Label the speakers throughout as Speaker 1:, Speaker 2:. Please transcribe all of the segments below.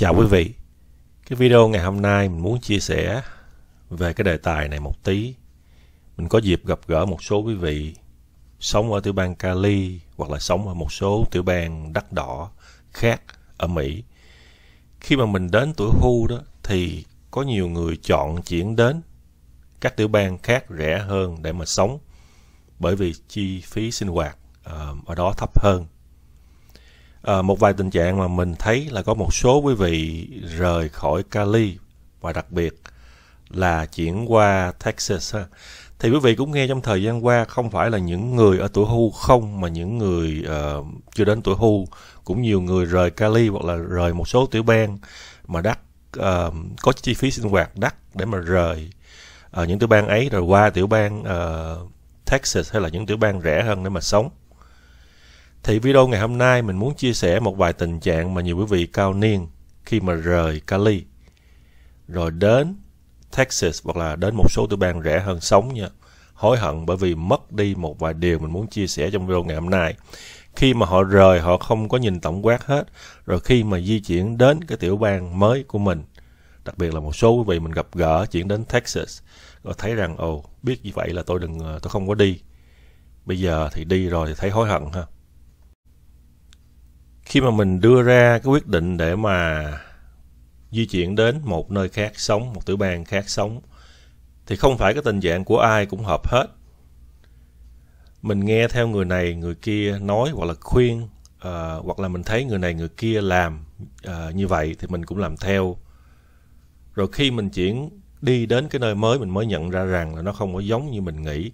Speaker 1: Chào quý vị. Cái video ngày hôm nay mình muốn chia sẻ về cái đề tài này một tí. Mình có dịp gặp gỡ một số quý vị sống ở tiểu bang Cali hoặc là sống ở một số tiểu bang đắt đỏ khác ở Mỹ. Khi mà mình đến tuổi hưu đó thì có nhiều người chọn chuyển đến các tiểu bang khác rẻ hơn để mà sống bởi vì chi phí sinh hoạt ờ, ở đó thấp hơn à, một vài tình trạng mà mình thấy là có một số quý vị rời khỏi Cali và đặc biệt là chuyển qua Texas thì quý vị cũng nghe trong thời gian qua không phải là những người ở tuổi hưu không mà những người uh, chưa đến tuổi hưu cũng nhiều người rời Cali hoặc là rời một số tiểu bang mà đắt uh, ờ, có chi phí sinh hoạt đắt để mà rời uh, những tiểu bang ấy rồi qua tiểu bang uh, Texas hay là những tiểu bang rẻ hơn để mà sống thì video ngày hôm nay mình muốn chia sẻ một vài tình trạng mà nhiều quý vị cao niên khi mà rời Cali rồi đến Texas hoặc là đến một số tiểu bang rẻ hơn sống nha hối hận bởi vì mất đi một vài điều mình muốn chia sẻ trong video ngày hôm nay khi mà họ rời họ không có nhìn tổng quát hết rồi khi mà di chuyển đến cái tiểu bang mới của mình đặc biệt là một số quý vị mình gặp gỡ chuyển đến Texas rồi thấy rằng ồ biết như vậy là tôi đừng ờ, tôi không có đi bây giờ thì đi rồi thì thấy hối hận ha khi mà mình đưa ra cái quyết định để mà di chuyển đến một nơi khác sống một tiểu bang khác sống thì không phải cái tình dạng của ai cũng hợp hết mình nghe theo người này người kia nói hoặc là khuyên uh, hoặc là mình thấy người này người kia làm uh, như vậy thì mình cũng làm theo rồi khi mình chuyển đi đến cái nơi mới mình mới nhận ra rằng là nó không có giống như mình nghĩ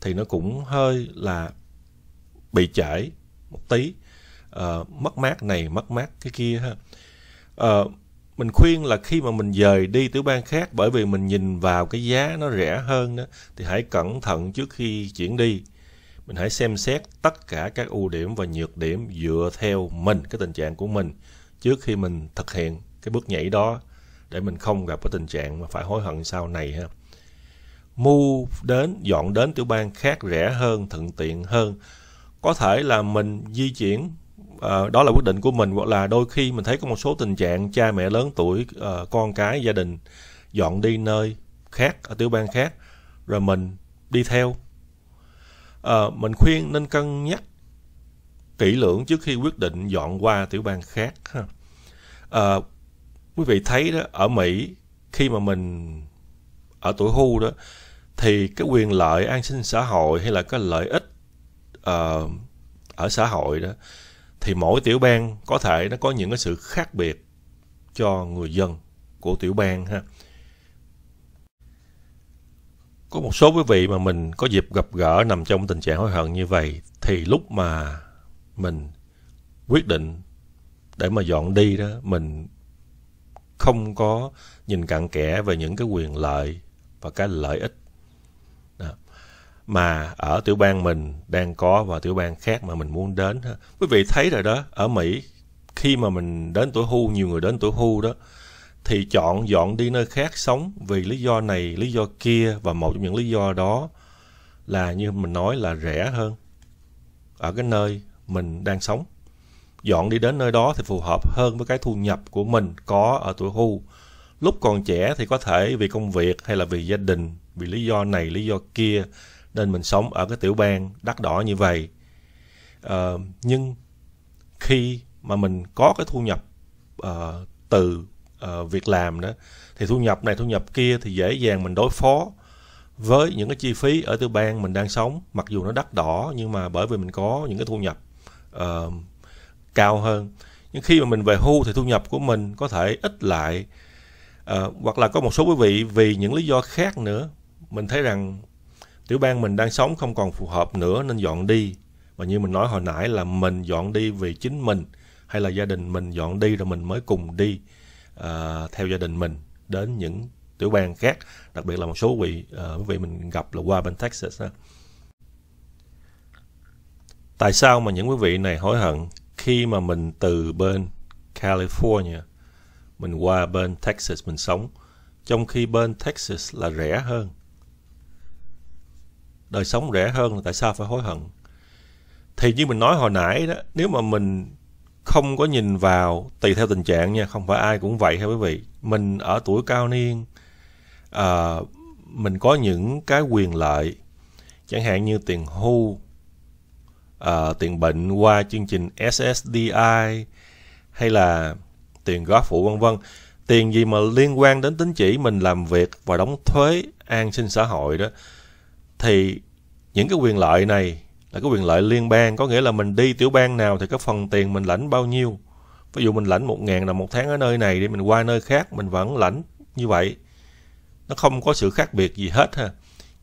Speaker 1: thì nó cũng hơi là bị chảy một tí uh, mất mát này mất mát cái kia ha uh, mình khuyên là khi mà mình dời đi tiểu bang khác bởi vì mình nhìn vào cái giá nó rẻ hơn đó thì hãy cẩn thận trước khi chuyển đi mình hãy xem xét tất cả các ưu điểm và nhược điểm dựa theo mình cái tình trạng của mình trước khi mình thực hiện cái bước nhảy đó để mình không gặp cái tình trạng mà phải hối hận sau này ha mua đến dọn đến tiểu bang khác rẻ hơn thuận tiện hơn có thể là mình di chuyển uh, đó là quyết định của mình hoặc là đôi khi mình thấy có một số tình trạng cha mẹ lớn tuổi uh, con cái gia đình dọn đi nơi khác ở tiểu bang khác rồi mình đi theo uh, mình khuyên nên cân nhắc kỹ lưỡng trước khi quyết định dọn qua tiểu bang khác ha. Uh, quý vị thấy đó ở Mỹ khi mà mình ở tuổi hưu đó thì cái quyền lợi an sinh xã hội hay là cái lợi ích uh, ở xã hội đó thì mỗi tiểu bang có thể nó có những cái sự khác biệt cho người dân của tiểu bang ha có một số quý vị mà mình có dịp gặp gỡ nằm trong tình trạng hối hận như vậy thì lúc mà mình quyết định để mà dọn đi đó mình không có nhìn cặn kẽ về những cái quyền lợi và cái lợi ích mà ở tiểu bang mình đang có và tiểu bang khác mà mình muốn đến quý vị thấy rồi đó ở mỹ khi mà mình đến tuổi hưu nhiều người đến tuổi hưu đó thì chọn dọn đi nơi khác sống vì lý do này lý do kia và một trong những lý do đó là như mình nói là rẻ hơn ở cái nơi mình đang sống dọn đi đến nơi đó thì phù hợp hơn với cái thu nhập của mình có ở tuổi hưu lúc còn trẻ thì có thể vì công việc hay là vì gia đình vì lý do này lý do kia nên mình sống ở cái tiểu bang đắt đỏ như vậy uh, nhưng khi mà mình có cái thu nhập uh, từ uh, việc làm đó thì thu nhập này thu nhập kia thì dễ dàng mình đối phó với những cái chi phí ở tiểu bang mình đang sống mặc dù nó đắt đỏ nhưng mà bởi vì mình có những cái thu nhập uh, cao hơn nhưng khi mà mình về hưu thì thu nhập của mình có thể ít lại uh, hoặc là có một số quý vị vì những lý do khác nữa mình thấy rằng tiểu bang mình đang sống không còn phù hợp nữa nên dọn đi và như mình nói hồi nãy là mình dọn đi vì chính mình hay là gia đình mình dọn đi rồi mình mới cùng đi uh, theo gia đình mình đến những tiểu bang khác đặc biệt là một số vị uh, à, quý vị mình gặp là qua bên Texas ha. tại sao mà những quý vị này hối hận khi mà mình từ bên California mình qua bên Texas mình sống trong khi bên Texas là rẻ hơn đời sống rẻ hơn là tại sao phải hối hận thì như mình nói hồi nãy đó nếu mà mình không có nhìn vào tùy theo tình trạng nha không phải ai cũng vậy ha quý vị mình ở tuổi cao niên à, mình có những cái quyền lợi chẳng hạn như tiền hưu à, tiền bệnh qua chương trình SSDI hay là tiền góp phụ vân vân tiền gì mà liên quan đến tính chỉ mình làm việc và đóng thuế an sinh xã hội đó thì những cái quyền lợi này là cái quyền lợi liên bang có nghĩa là mình đi tiểu bang nào thì cái phần tiền mình lãnh bao nhiêu ví dụ mình lãnh một ngàn là một tháng ở nơi này để mình qua nơi khác mình vẫn lãnh như vậy nó không có sự khác biệt gì hết ha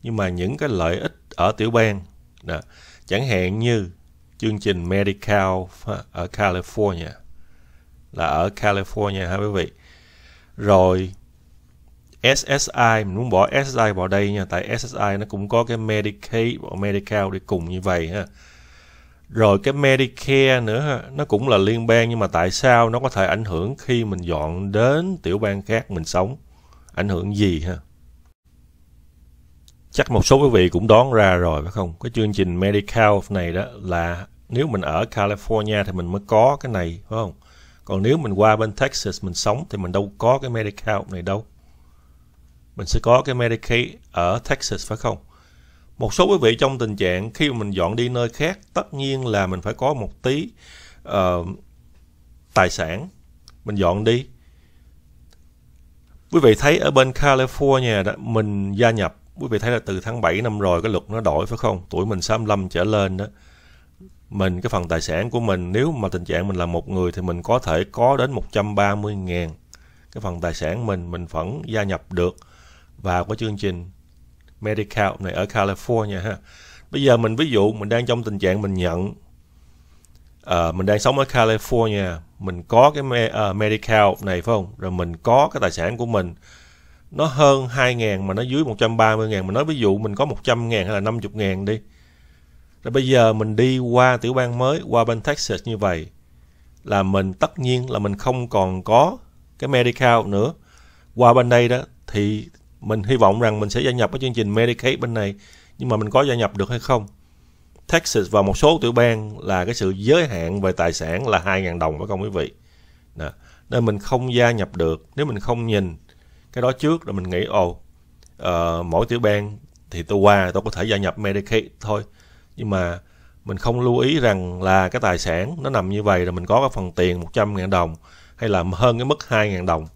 Speaker 1: nhưng mà những cái lợi ích ở tiểu bang đó, chẳng hạn như chương trình medical ờ, ở California là ở California ha quý vị rồi SSI mình muốn bỏ SSI vào đây nha tại SSI nó cũng có cái Medicaid và Medical đi cùng như vậy ha rồi cái Medicare nữa ha, nó cũng là liên bang nhưng mà tại sao nó có thể ảnh hưởng khi mình dọn đến tiểu bang khác mình sống ảnh hưởng gì ha chắc một số quý vị cũng đoán ra rồi phải không cái chương trình Medical này đó là nếu mình ở California thì mình mới có cái này phải không còn nếu mình qua bên Texas mình sống thì mình đâu có cái Medical này đâu mình sẽ có cái Medicaid ở Texas phải không? Một số quý vị trong tình trạng khi mình dọn đi nơi khác, tất nhiên là mình phải có một tí uh, tài sản mình dọn đi. Quý vị thấy ở bên California đó, mình gia nhập, quý vị thấy là từ tháng 7 năm rồi cái luật nó đổi phải không? Tuổi mình 65 trở lên đó. Mình cái phần tài sản của mình nếu mà tình trạng mình là một người thì mình có thể có đến 130 000 cái phần tài sản mình mình vẫn gia nhập được vào của chương trình Medical này ở California ha. Bây giờ mình ví dụ mình đang trong tình trạng mình nhận uh, mình đang sống ở California, mình có cái me, uh, Medical này phải không? Rồi mình có cái tài sản của mình nó hơn 2 ngàn mà nó dưới 130 ngàn. Mình nói ví dụ mình có 100 ngàn hay là 50 ngàn đi. Rồi bây giờ mình đi qua tiểu bang mới, qua bên Texas như vậy là mình tất nhiên là mình không còn có cái medical nữa qua bên đây đó thì mình hy vọng rằng mình sẽ gia nhập cái chương trình Medicaid bên này nhưng mà mình có gia nhập được hay không Texas và một số tiểu bang là cái sự giới hạn về tài sản là 2.000 đồng với công quý vị Đó. nên mình không gia nhập được nếu mình không nhìn cái đó trước rồi mình nghĩ ồ uh, mỗi tiểu bang thì tôi qua tôi có thể gia nhập Medicaid thôi nhưng mà mình không lưu ý rằng là cái tài sản nó nằm như vậy là mình có cái phần tiền 100.000 đồng hay là hơn cái mức 2.000 đồng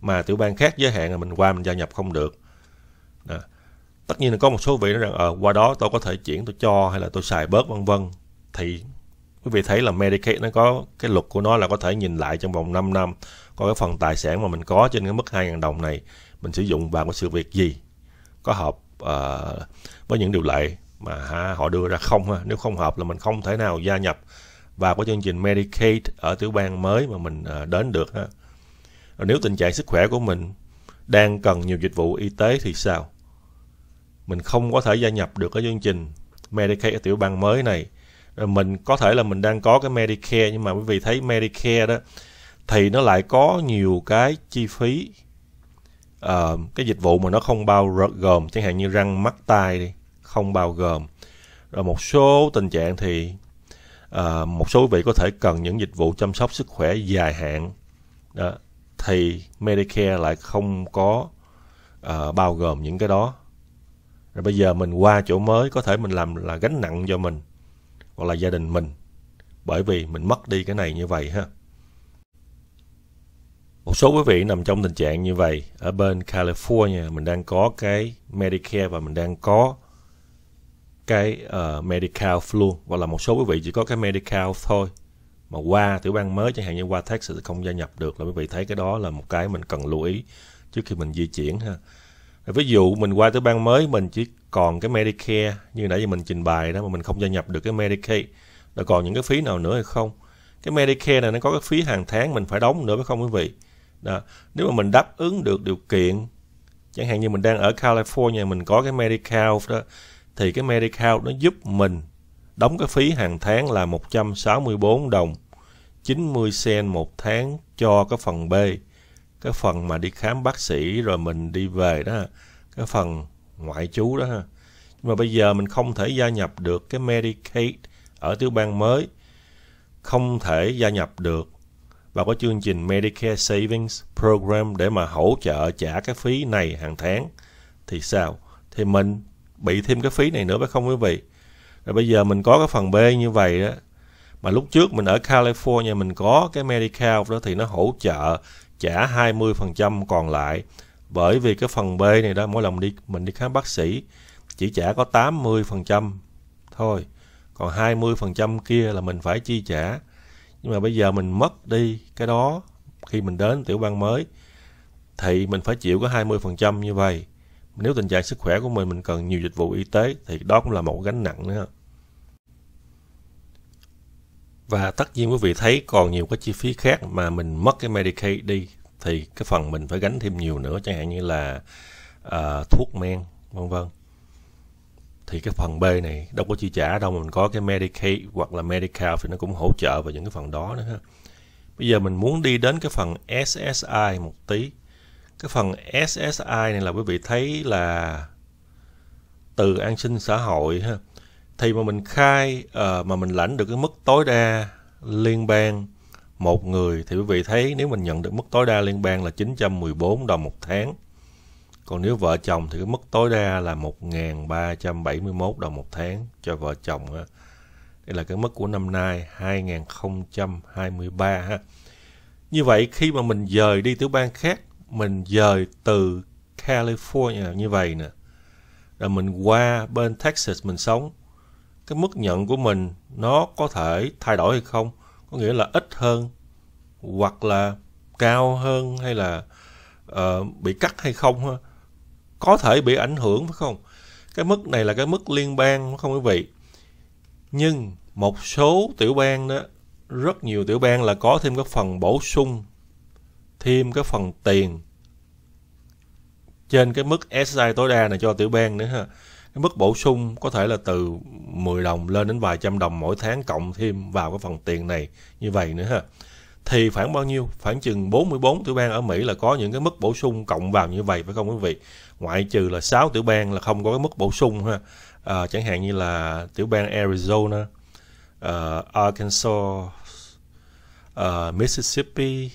Speaker 1: mà tiểu bang khác giới hạn là mình qua mình gia nhập không được đó. tất nhiên là có một số vị nói rằng ờ, qua đó tôi có thể chuyển tôi cho hay là tôi xài bớt vân vân thì quý vị thấy là Medicaid nó có cái luật của nó là có thể nhìn lại trong vòng 5 năm có cái phần tài sản mà mình có trên cái mức 2.000 đồng này mình sử dụng vào cái sự việc gì có hợp uh, với những điều lệ mà ha, họ đưa ra không ha. nếu không hợp là mình không thể nào gia nhập vào cái chương trình Medicaid ở tiểu bang mới mà mình uh, đến được ha nếu tình trạng sức khỏe của mình đang cần nhiều dịch vụ y tế thì sao? Mình không có thể gia nhập được cái chương trình Medicare tiểu bang mới này. mình có thể là mình đang có cái Medicare nhưng mà quý vị thấy Medicare đó thì nó lại có nhiều cái chi phí uh, cái dịch vụ mà nó không bao gồm chẳng hạn như răng mắt tai đi không bao gồm rồi một số tình trạng thì uh, một số quý vị có thể cần những dịch vụ chăm sóc sức khỏe dài hạn đó thì Medicare lại không có uh, bao gồm những cái đó. Rồi bây giờ mình qua chỗ mới có thể mình làm là gánh nặng cho mình hoặc là gia đình mình bởi vì mình mất đi cái này như vậy ha. Một số quý vị nằm trong tình trạng như vậy ở bên California mình đang có cái Medicare và mình đang có cái uh, Medical Flu hoặc là một số quý vị chỉ có cái Medical thôi mà qua tiểu bang mới chẳng hạn như qua Texas không gia nhập được là quý vị thấy cái đó là một cái mình cần lưu ý trước khi mình di chuyển ha ví dụ mình qua tiểu bang mới mình chỉ còn cái Medicare như nãy giờ mình trình bày đó mà mình không gia nhập được cái Medicaid là còn những cái phí nào nữa hay không cái Medicare này nó có cái phí hàng tháng mình phải đóng nữa phải không quý vị đó. nếu mà mình đáp ứng được điều kiện chẳng hạn như mình đang ở California mình có cái Medicare đó thì cái Medicare nó giúp mình Đóng cái phí hàng tháng là 164 đồng, 90 sen một tháng cho cái phần B. Cái phần mà đi khám bác sĩ rồi mình đi về đó, cái phần ngoại trú đó ha. Nhưng mà bây giờ mình không thể gia nhập được cái Medicaid ở tiểu bang mới. Không thể gia nhập được và có chương trình Medicare Savings Program để mà hỗ trợ trả cái phí này hàng tháng thì sao? Thì mình bị thêm cái phí này nữa phải không quý vị? rồi bây giờ mình có cái phần b như vậy đó mà lúc trước mình ở California mình có cái Medicaid đó thì nó hỗ trợ trả 20% còn lại bởi vì cái phần B này đó mỗi lần đi mình đi khám bác sĩ chỉ trả có 80% thôi còn 20% kia là mình phải chi trả nhưng mà bây giờ mình mất đi cái đó khi mình đến tiểu bang mới thì mình phải chịu có 20% như vậy nếu tình trạng sức khỏe của mình mình cần nhiều dịch vụ y tế thì đó cũng là một gánh nặng nữa và tất nhiên quý vị thấy còn nhiều cái chi phí khác mà mình mất cái Medicaid đi thì cái phần mình phải gánh thêm nhiều nữa chẳng hạn như là uh, thuốc men vân vân thì cái phần B này đâu có chi trả đâu mà mình có cái Medicaid hoặc là Medicare thì nó cũng hỗ trợ vào những cái phần đó nữa ha. Bây giờ mình muốn đi đến cái phần SSI một tí. Cái phần SSI này là quý vị thấy là từ an sinh xã hội ha thì mà mình khai uh, mà mình lãnh được cái mức tối đa liên bang một người thì quý vị thấy nếu mình nhận được mức tối đa liên bang là 914 đồng một tháng. Còn nếu vợ chồng thì cái mức tối đa là 1.371 đồng một tháng cho vợ chồng. Ha. Đây là cái mức của năm nay 2023 ha. Như vậy khi mà mình dời đi tiểu bang khác, mình dời từ California như vậy nè. Rồi mình qua bên Texas mình sống cái mức nhận của mình nó có thể thay đổi hay không có nghĩa là ít hơn hoặc là cao hơn hay là uh, bị cắt hay không ha có thể bị ảnh hưởng phải không cái mức này là cái mức liên bang phải không quý vị nhưng một số tiểu bang đó rất nhiều tiểu bang là có thêm cái phần bổ sung thêm cái phần tiền trên cái mức SI tối đa này cho tiểu bang nữa ha cái mức bổ sung có thể là từ 10 đồng lên đến vài trăm đồng mỗi tháng cộng thêm vào cái phần tiền này như vậy nữa ha thì khoảng bao nhiêu khoảng chừng 44 tiểu bang ở Mỹ là có những cái mức bổ sung cộng vào như vậy phải không quý vị ngoại trừ là 6 tiểu bang là không có cái mức bổ sung ha à, chẳng hạn như là tiểu bang Arizona uh, Arkansas uh, Mississippi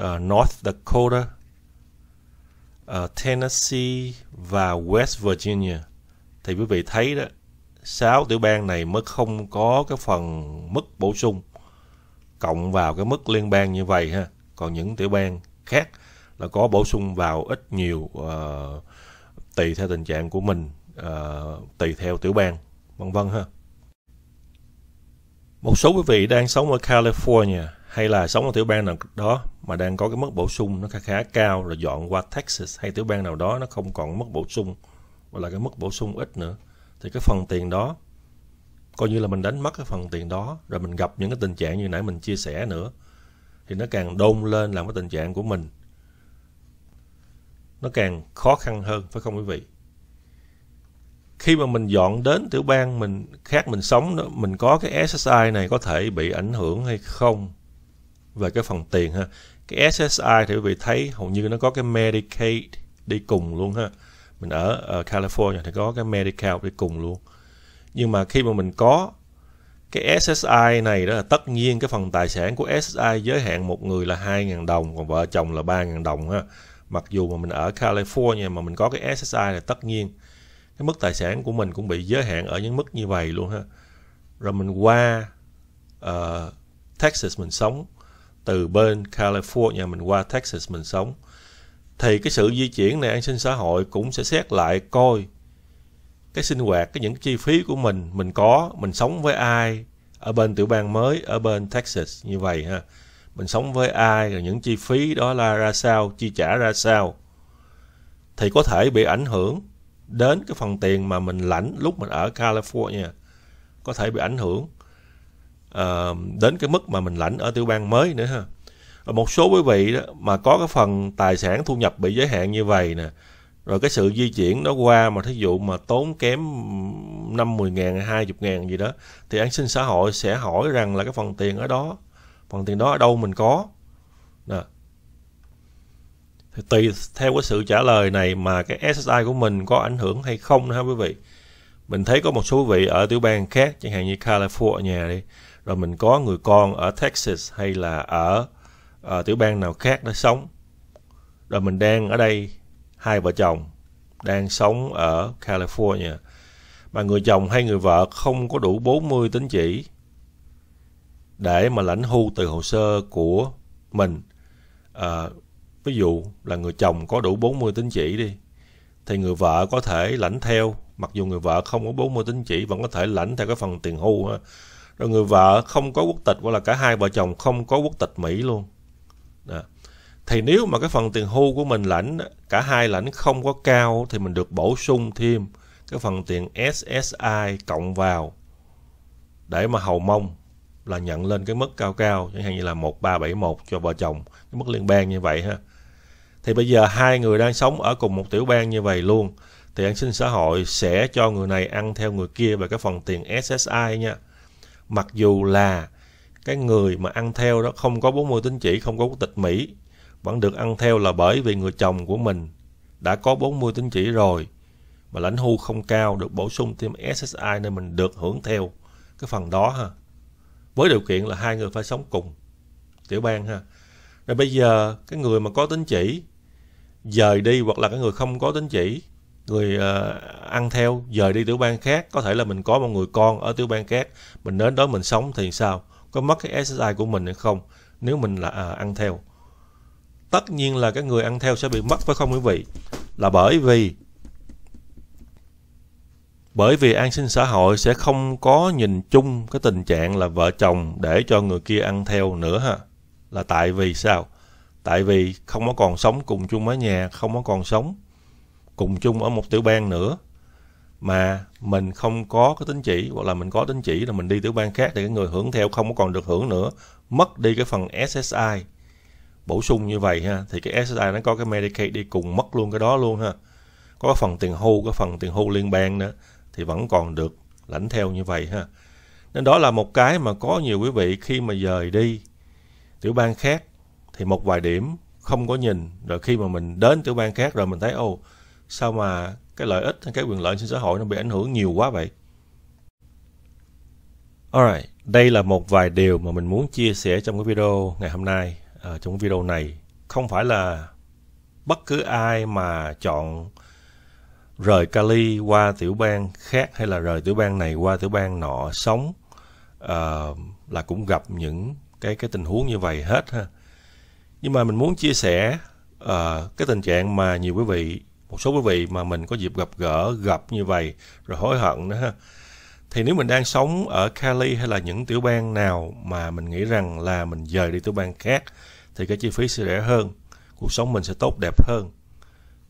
Speaker 1: uh, North Dakota ở ờ, Tennessee và West Virginia thì quý vị thấy đó sáu tiểu bang này mới không có cái phần mức bổ sung cộng vào cái mức liên bang như vậy ha còn những tiểu bang khác là có bổ sung vào ít nhiều uh, tùy theo tình trạng của mình uh, tùy theo tiểu bang vân vân ha một số quý vị đang sống ở California hay là sống ở tiểu bang nào đó mà đang có cái mức bổ sung nó khá khá cao rồi dọn qua Texas hay tiểu bang nào đó nó không còn mức bổ sung hoặc là cái mức bổ sung ít nữa thì cái phần tiền đó coi như là mình đánh mất cái phần tiền đó rồi mình gặp những cái tình trạng như nãy mình chia sẻ nữa thì nó càng đôn lên làm cái tình trạng của mình nó càng khó khăn hơn phải không quý vị khi mà mình dọn đến tiểu bang mình khác mình sống đó, mình có cái SSI này có thể bị ảnh hưởng hay không về cái phần tiền ha cái SSI thì quý vị thấy hầu như nó có cái Medicaid đi cùng luôn ha mình ở, ở California thì có cái medical đi cùng luôn nhưng mà khi mà mình có cái SSI này đó là tất nhiên cái phần tài sản của SSI giới hạn một người là 2.000 đồng còn vợ chồng là 3.000 đồng ha mặc dù mà mình ở California mà mình có cái SSI là tất nhiên cái mức tài sản của mình cũng bị giới hạn ở những mức như vậy luôn ha rồi mình qua uh, Texas mình sống từ bên California mình qua Texas mình sống thì cái sự di chuyển này an sinh xã hội cũng sẽ xét lại coi cái sinh hoạt cái những chi phí của mình mình có mình sống với ai ở bên tiểu bang mới ở bên Texas như vậy ha mình sống với ai rồi những chi phí đó là ra sao chi trả ra sao thì có thể bị ảnh hưởng đến cái phần tiền mà mình lãnh lúc mình ở California có thể bị ảnh hưởng Ờ, đến cái mức mà mình lãnh ở tiểu bang mới nữa ha ờ, một số quý vị đó mà có cái phần tài sản thu nhập bị giới hạn như vậy nè rồi cái sự di chuyển nó qua mà thí dụ mà tốn kém năm mười ngàn hai chục ngàn gì đó thì an sinh xã hội sẽ hỏi rằng là cái phần tiền ở đó phần tiền đó ở đâu mình có nè. thì tùy theo cái sự trả lời này mà cái SSI của mình có ảnh hưởng hay không ha quý vị mình thấy có một số quý vị ở tiểu bang khác chẳng hạn như California đi rồi mình có người con ở Texas hay là ở uh, tiểu bang nào khác đã sống rồi mình đang ở đây hai vợ chồng đang sống ở California mà người chồng hay người vợ không có đủ 40 tín chỉ để mà lãnh hưu từ hồ sơ của mình à, ví dụ là người chồng có đủ 40 tín chỉ đi thì người vợ có thể lãnh theo mặc dù người vợ không có 40 tín chỉ vẫn có thể lãnh theo cái phần tiền hưu rồi người vợ không có quốc tịch hoặc là cả hai vợ chồng không có quốc tịch Mỹ luôn đó. thì nếu mà cái phần tiền hưu của mình lãnh cả hai lãnh không có cao thì mình được bổ sung thêm cái phần tiền SSI cộng vào để mà hầu mong là nhận lên cái mức cao cao chẳng hạn như là 1371 cho vợ chồng cái mức liên bang như vậy ha thì bây giờ hai người đang sống ở cùng một tiểu bang như vậy luôn thì an sinh xã hội sẽ cho người này ăn theo người kia về cái phần tiền SSI nha mặc dù là cái người mà ăn theo đó không có 40 tín chỉ, không có quốc tịch Mỹ, vẫn được ăn theo là bởi vì người chồng của mình đã có 40 tín chỉ rồi mà lãnh hưu không cao được bổ sung thêm SSI nên mình được hưởng theo cái phần đó ha. Với điều kiện là hai người phải sống cùng tiểu bang ha. Rồi bây giờ cái người mà có tính chỉ dời đi hoặc là cái người không có tính chỉ người uh, ăn theo dời đi tiểu bang khác có thể là mình có một người con ở tiểu bang khác mình đến đó mình sống thì sao có mất cái SSI của mình hay không nếu mình là uh, ăn theo tất nhiên là cái người ăn theo sẽ bị mất phải không quý vị là bởi vì bởi vì an sinh xã hội sẽ không có nhìn chung cái tình trạng là vợ chồng để cho người kia ăn theo nữa ha là tại vì sao tại vì không có còn sống cùng chung mái nhà không có còn sống cùng chung ở một tiểu bang nữa mà mình không có cái tính chỉ hoặc là mình có tính chỉ là mình đi tiểu bang khác thì cái người hưởng theo không còn được hưởng nữa mất đi cái phần SSI bổ sung như vậy ha thì cái SSI nó có cái Medicaid đi cùng mất luôn cái đó luôn ha có cái phần tiền hưu cái phần tiền hưu liên bang nữa thì vẫn còn được lãnh theo như vậy ha nên đó là một cái mà có nhiều quý vị khi mà rời đi tiểu bang khác thì một vài điểm không có nhìn rồi khi mà mình đến tiểu bang khác rồi mình thấy ô oh, sao mà cái lợi ích cái quyền lợi trên xã hội nó bị ảnh hưởng nhiều quá vậy Alright, đây là một vài điều mà mình muốn chia sẻ trong cái video ngày hôm nay, ở ờ, trong cái video này. Không phải là bất cứ ai mà chọn rời Cali qua tiểu bang khác hay là rời tiểu bang này qua tiểu bang nọ sống à, là cũng gặp những cái cái tình huống như vậy hết ha. Nhưng mà mình muốn chia sẻ à, cái tình trạng mà nhiều quý vị một số quý vị mà mình có dịp gặp gỡ gặp như vậy rồi hối hận đó ha thì nếu mình đang sống ở Cali hay là những tiểu bang nào mà mình nghĩ rằng là mình dời đi tiểu bang khác thì cái chi phí sẽ rẻ hơn cuộc sống mình sẽ tốt đẹp hơn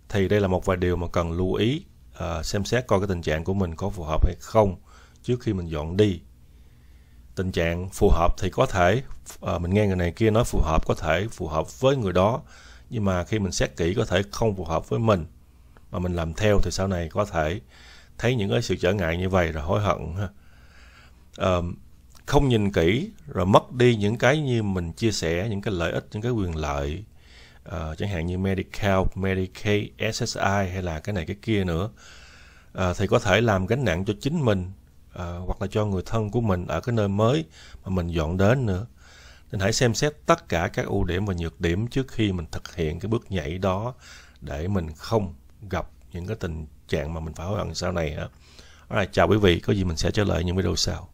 Speaker 1: thì đây là một vài điều mà cần lưu ý à, xem xét coi cái tình trạng của mình có phù hợp hay không trước khi mình dọn đi tình trạng phù hợp thì có thể à, mình nghe người này kia nói phù hợp có thể phù hợp với người đó nhưng mà khi mình xét kỹ có thể không phù hợp với mình mà mình làm theo thì sau này có thể thấy những cái sự trở ngại như vậy rồi hối hận ha à, không nhìn kỹ rồi mất đi những cái như mình chia sẻ những cái lợi ích những cái quyền lợi uh, chẳng hạn như medical medicaid ssi hay là cái này cái kia nữa uh, thì có thể làm gánh nặng cho chính mình uh, hoặc là cho người thân của mình ở cái nơi mới mà mình dọn đến nữa nên hãy xem xét tất cả các ưu điểm và nhược điểm trước khi mình thực hiện cái bước nhảy đó để mình không gặp những cái tình trạng mà mình phải hối hận sau này đó. đó chào quý vị có gì mình sẽ trở lại những video sau